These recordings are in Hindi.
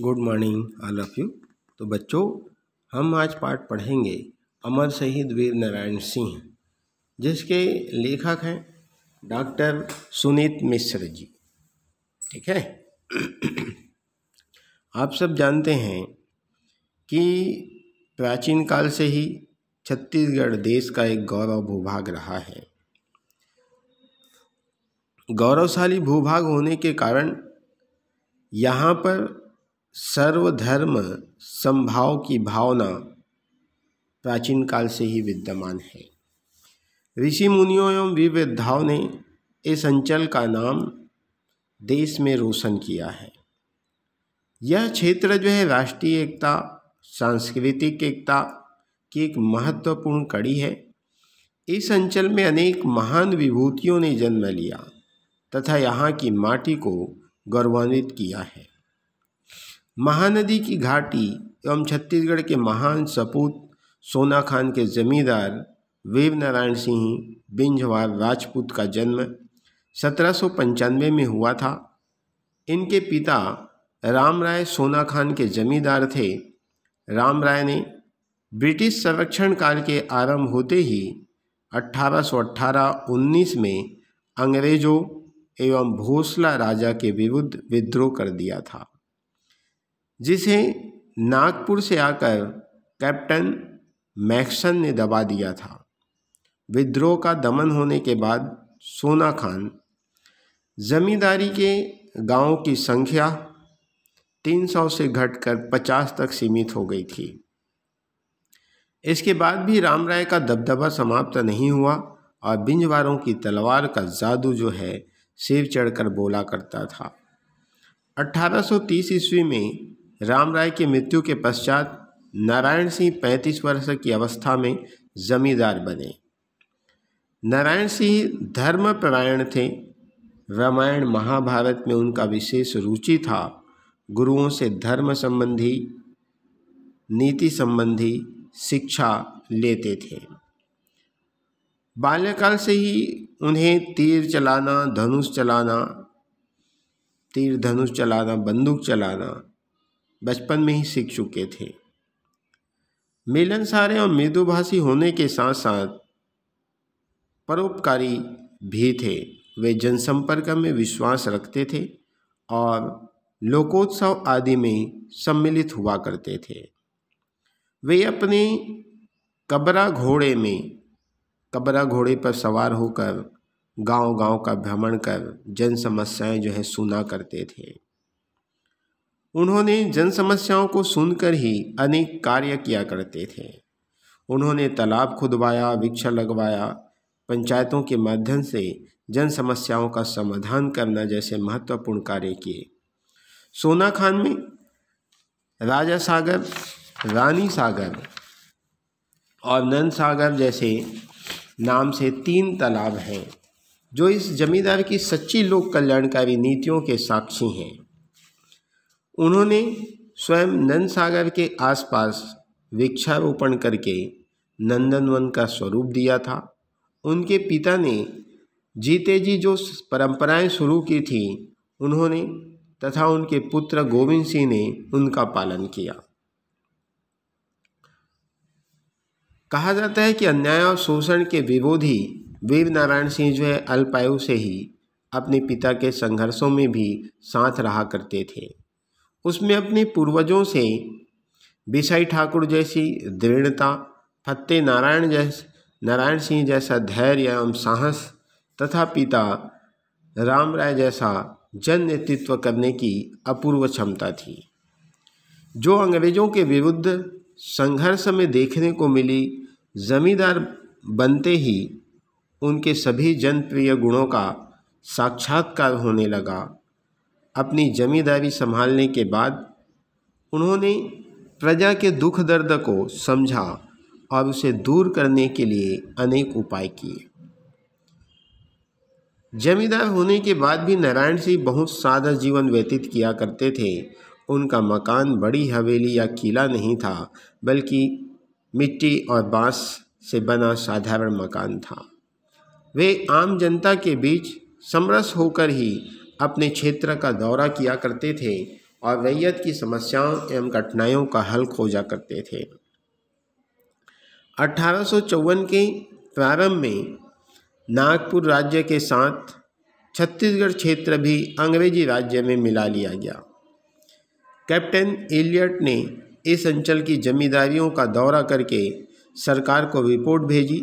good morning all of you तो बच्चों हम आज पाठ पढ़ेंगे अमर शहीद वीर नारायण सिंह जिसके लेखक हैं डॉक्टर सुनीत मिश्र जी ठीक है आप सब जानते हैं कि प्राचीन काल से ही छत्तीसगढ़ देश का एक गौरव भूभाग रहा है गौरवशाली भूभाग होने के कारण यहाँ पर सर्वधर्म संभाव की भावना प्राचीन काल से ही विद्यमान है ऋषि मुनियों एवं विविधाओं ने इस अंचल का नाम देश में रोशन किया है यह क्षेत्र जो है राष्ट्रीय एकता सांस्कृतिक एकता की एक महत्वपूर्ण कड़ी है इस अंचल में अनेक महान विभूतियों ने जन्म लिया तथा यहाँ की माटी को गौरवान्वित किया है महानदी की घाटी एवं छत्तीसगढ़ के महान सपूत सोना खान के जमींदार वेव नारायण सिंह बिंझवार राजपूत का जन्म सत्रह में हुआ था इनके पिता राम राय सोना खान के जमींदार थे राम राय ने ब्रिटिश संरक्षण काल के आरंभ होते ही 1818-19 में अंग्रेजों एवं भोसला राजा के विरुद्ध विद्रोह कर दिया था जिसे नागपुर से आकर कैप्टन मैक्सन ने दबा दिया था विद्रोह का दमन होने के बाद सोना खान जमींदारी के गांवों की संख्या 300 से घटकर 50 तक सीमित हो गई थी इसके बाद भी राम राय का दबदबा समाप्त नहीं हुआ और बिंजवारों की तलवार का जादू जो है सिर चढ़कर बोला करता था 1830 ईस्वी में राम राय की मृत्यु के पश्चात नारायण सिंह पैंतीस वर्ष की अवस्था में जमींदार बने नारायण सिंह धर्मपरायण थे रामायण महाभारत में उनका विशेष रुचि था गुरुओं से धर्म संबंधी नीति संबंधी शिक्षा लेते थे बाल्यकाल से ही उन्हें तीर चलाना धनुष चलाना तीर धनुष चलाना बंदूक चलाना बचपन में ही सीख चुके थे मिलनसारे और मृदुभाषी होने के साथ साथ परोपकारी भी थे वे जनसंपर्क में विश्वास रखते थे और लोकोत्सव आदि में सम्मिलित हुआ करते थे वे अपने कबरा घोड़े में कबरा घोड़े पर सवार होकर गांव-गांव का भ्रमण कर जन समस्याएँ जो है सुना करते थे उन्होंने जन समस्याओं को सुनकर ही अनेक कार्य किया करते थे उन्होंने तालाब खुदवाया वृक्षा लगवाया पंचायतों के माध्यम से जन समस्याओं का समाधान करना जैसे महत्वपूर्ण कार्य किए सोना खान में राजा सागर रानी सागर और नंद सागर जैसे नाम से तीन तालाब हैं जो इस जमींदार की सच्ची लोक कल्याणकारी नीतियों के साक्षी हैं उन्होंने स्वयं नंद सागर के आसपास वृक्षारोपण करके नंदनवन का स्वरूप दिया था उनके पिता ने जीते जी जो परंपराएं शुरू की थी उन्होंने तथा उनके पुत्र गोविंद सिंह ने उनका पालन किया कहा जाता है कि अन्याय और शोषण के विरोधी वीर नारायण सिंह जो है अल्पायु से ही अपने पिता के संघर्षों में भी साथ रहा करते थे उसमें अपने पूर्वजों से विसाई ठाकुर जैसी दृढ़ता फत्ते नारायण जैसे नारायण सिंह जैसा धैर्य एवं साहस तथा पिता राम राय जैसा जन नेतृत्व करने की अपूर्व क्षमता थी जो अंग्रेजों के विरुद्ध संघर्ष में देखने को मिली जमींदार बनते ही उनके सभी जनप्रिय गुणों का साक्षात्कार होने लगा अपनी जमींदारी संभालने के बाद उन्होंने प्रजा के दुख दर्द को समझा और उसे दूर करने के लिए अनेक उपाय किए जमींदार होने के बाद भी नारायण सिंह बहुत सादा जीवन व्यतीत किया करते थे उनका मकान बड़ी हवेली या किला नहीं था बल्कि मिट्टी और बांस से बना साधारण मकान था वे आम जनता के बीच समरस होकर ही अपने क्षेत्र का दौरा किया करते थे और रैयत की समस्याओं एवं कठिनाइयों का हल खोजा करते थे अठारह के प्रारंभ में नागपुर राज्य के साथ छत्तीसगढ़ क्षेत्र भी अंग्रेजी राज्य में मिला लिया गया कैप्टन एलियट ने इस अंचल की जमींदारियों का दौरा करके सरकार को रिपोर्ट भेजी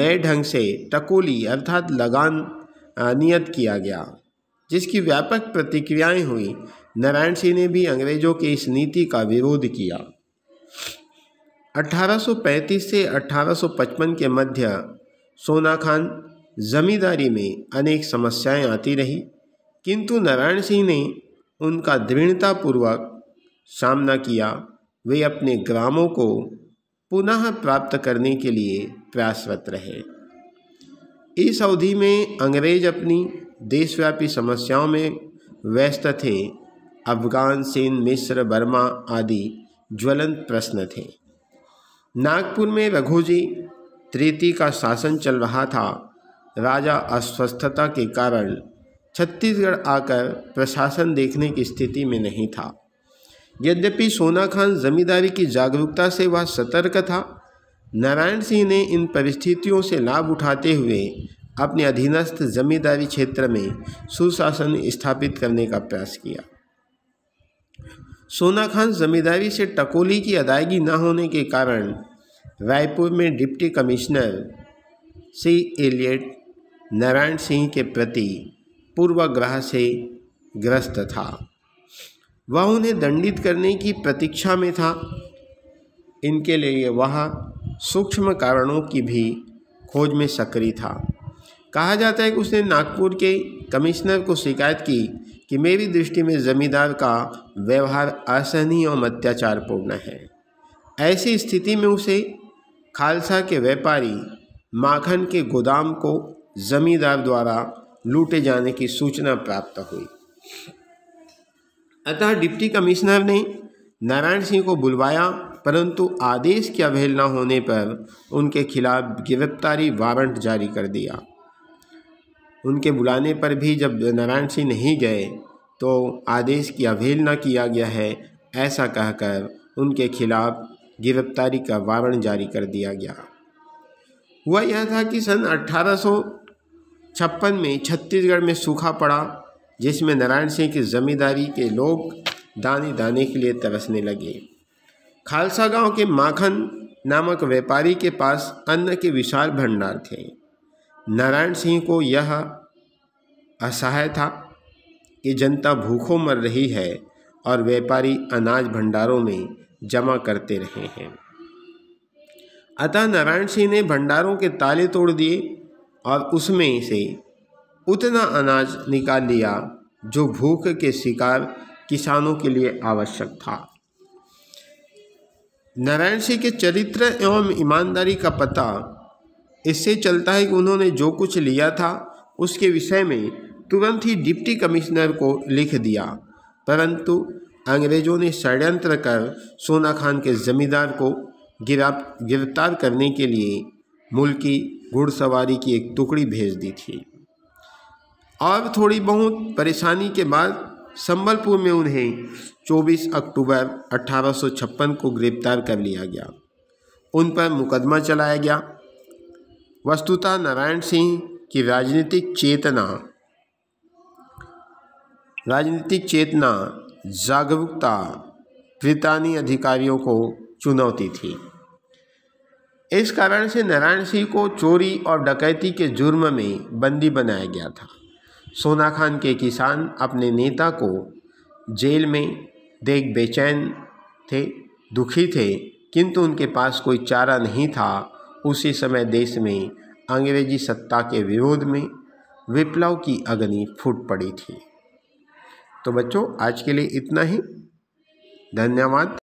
नए ढंग से टकोली अर्थात लगान नियत किया गया जिसकी व्यापक प्रतिक्रियाएं हुई नारायण सिंह ने भी अंग्रेजों की इस नीति का विरोध किया 1835 से 1855 के मध्य सोना खान जमींदारी में अनेक समस्याएं आती रही किंतु नारायण सिंह ने उनका दृढ़तापूर्वक सामना किया वे अपने ग्रामों को पुनः प्राप्त करने के लिए प्रयासरत रहे इस अवधि में अंग्रेज अपनी देशव्यापी समस्याओं में व्यस्त थे अफगान चीन मिस्र बर्मा आदि ज्वलंत प्रश्न थे नागपुर में रघुजी तृती का शासन चल रहा था राजा अस्वस्थता के कारण छत्तीसगढ़ आकर प्रशासन देखने की स्थिति में नहीं था यद्यपि सोना खान जमींदारी की जागरूकता से वह सतर्क था नारायण सिंह ने इन परिस्थितियों से लाभ उठाते हुए अपने अधीनस्थ जमींदारी क्षेत्र में सुशासन स्थापित करने का प्रयास किया सोना खान जमींदारी से टकोली की अदायगी न होने के कारण रायपुर में deputy commissioner C Elliot Narayan Singh के प्रति पूर्वाग्रह से ग्रस्त था वह उन्हें दंडित करने की प्रतीक्षा में था इनके लिए वह सूक्ष्म कारणों की भी खोज में सक्रिय था कहा जाता है कि उसने नागपुर के कमिश्नर को शिकायत की कि मेरी दृष्टि में जमींदार का व्यवहार असहनीय और अत्याचारपूर्ण है ऐसी स्थिति में उसे खालसा के व्यापारी माखन के गोदाम को जमींदार द्वारा लूटे जाने की सूचना प्राप्त हुई अतः डिप्टी कमिश्नर ने नारायण सिंह को बुलवाया परंतु आदेश की अवहेलना होने पर उनके खिलाफ गिरफ्तारी वारंट जारी कर दिया उनके बुलाने पर भी जब नारायण सिंह नहीं गए तो आदेश की अवहेलना किया गया है ऐसा कहकर उनके खिलाफ गिरफ्तारी का वारंट जारी कर दिया गया हुआ यह था कि सन अठारह में छत्तीसगढ़ में सूखा पड़ा जिसमें नारायण सिंह की जमींदारी के लोग दाने दाने के लिए तरसने लगे खालसा गांव के माखन नामक व्यापारी के पास अन्न के विशाल भंडार थे नारायण सिंह को यह असहाय था कि जनता भूखों मर रही है और व्यापारी अनाज भंडारों में जमा करते रहे हैं अतः नारायण सिंह ने भंडारों के ताले तोड़ दिए और उसमें से उतना अनाज निकाल लिया जो भूख के शिकार किसानों के लिए आवश्यक था नारायण सिंह के चरित्र एवं ईमानदारी का पता इससे चलता है कि उन्होंने जो कुछ लिया था उसके विषय में तुरंत ही डिप्टी कमिश्नर को लिख दिया परंतु अंग्रेजों ने षड्यंत्र कर सोना खान के ज़मींदार को गिरफ्तार करने के लिए मुल्की घुड़सवारी की एक टुकड़ी भेज दी थी और थोड़ी बहुत परेशानी के बाद संबलपुर में उन्हें 24 अक्टूबर 1856 को गिरफ्तार कर लिया गया उन पर मुकदमा चलाया गया वस्तुतः नारायण सिंह की राजनीतिक चेतना राजनीतिक चेतना जागरूकता ब्रितानी अधिकारियों को चुनौती थी इस कारण से नारायण सिंह को चोरी और डकैती के जुर्म में बंदी बनाया गया था सोना खान के किसान अपने नेता को जेल में देख बेचैन थे दुखी थे किंतु उनके पास कोई चारा नहीं था उसी समय देश में अंग्रेजी सत्ता के विरोध में विप्लव की अग्नि फूट पड़ी थी तो बच्चों आज के लिए इतना ही धन्यवाद